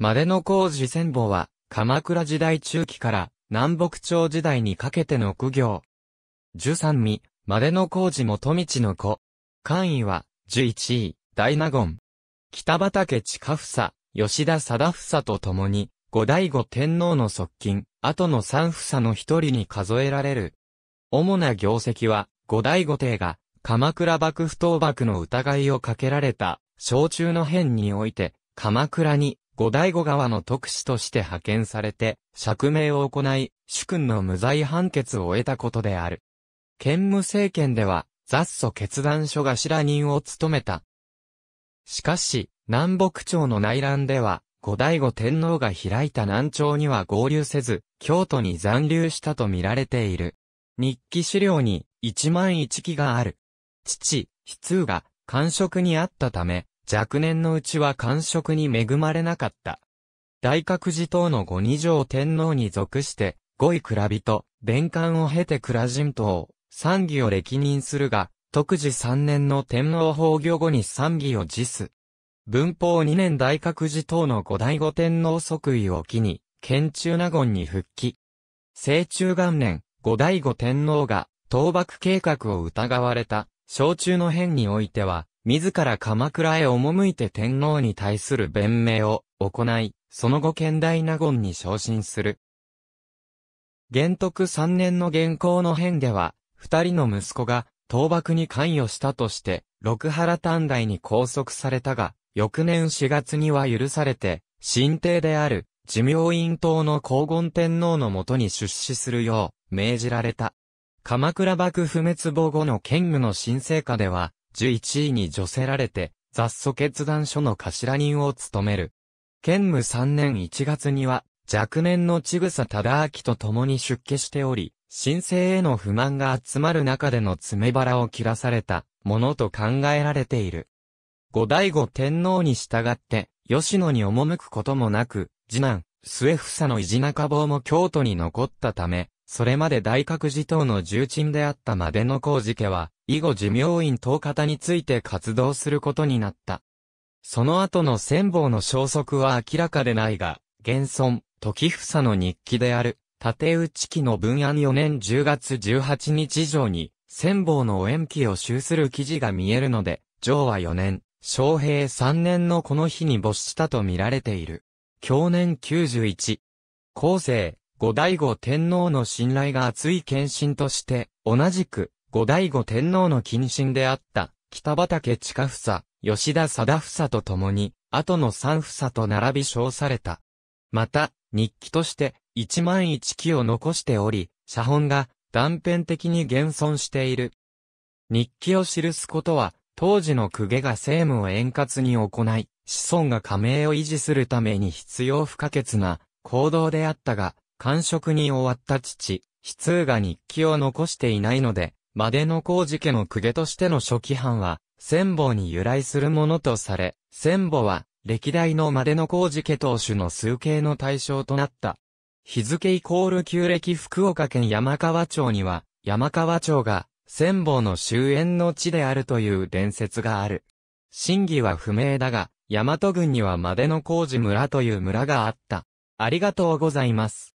までの工事戦保は、鎌倉時代中期から南北朝時代にかけての苦行。十三味、までの工事元道の子。官位は、十一位、大納言。北畠近房、吉田貞房と共に、後醍醐天皇の側近、後の三房の一人に数えられる。主な業績は、後醍醐帝が、鎌倉幕府倒幕の疑いをかけられた、小中の変において、鎌倉に後醍醐川の特使として派遣されて、釈明を行い、主君の無罪判決を得たことである。兼武政権では、雑訴決断書頭人を務めた。しかし、南北朝の内乱では、後醍醐天皇が開いた南朝には合流せず、京都に残留したと見られている。日記資料に、一万一記がある。父、筆通が、官職にあったため、若年のうちは官職に恵まれなかった。大覚寺等の五二条天皇に属して、五位蔵人、弁官を経て蔵人等、三義を歴任するが、特時三年の天皇崩御後に三義を辞す。文法二年大覚寺等の五代五天皇即位を機に、県中納言に復帰。清中元年、五代五天皇が、倒幕計画を疑われた、小中の変においては、自ら鎌倉へ赴いて天皇に対する弁明を行い、その後県大納言に昇進する。玄徳三年の原稿の変では、二人の息子が倒幕に関与したとして、六原短大に拘束されたが、翌年4月には許されて、新帝である、寿命院党の黄金天皇のもとに出資するよう、命じられた。鎌倉幕府滅亡後の剣務の新成果では、11位に除せられて、雑草決断書の頭人を務める。兼務3年1月には、若年の千草忠明と共に出家しており、申請への不満が集まる中での爪腹を切らされたものと考えられている。後醍醐天皇に従って、吉野に赴くこともなく、次男、末房のいじなか坊も京都に残ったため、それまで大覚寺等の重鎮であったまでの工事家は、以後寿命院東方について活動することになった。その後の千坊の消息は明らかでないが、現存、時房の日記である、打内記の文案4年10月18日以上に、千坊の延期を終する記事が見えるので、上は4年、昌平3年のこの日に没したと見られている。去年91。後世、後醍醐天皇の信頼が厚い献身として、同じく、後醍醐天皇の近親であった、北畠近房、吉田貞房と共に、後の三房と並び称された。また、日記として、一万一期を残しており、写本が断片的に現存している。日記を記すことは、当時の公家が政務を円滑に行い、子孫が加盟を維持するために必要不可欠な行動であったが、官職に終わった父、筆通が日記を残していないので、までの工事家の公家としての初期版は、千母に由来するものとされ、千母は、歴代のまでの工事家当主の数形の対象となった。日付イコール旧暦福岡県山川町には、山川町が、千母の終焉の地であるという伝説がある。真偽は不明だが、大和郡にはまでの工事村という村があった。ありがとうございます。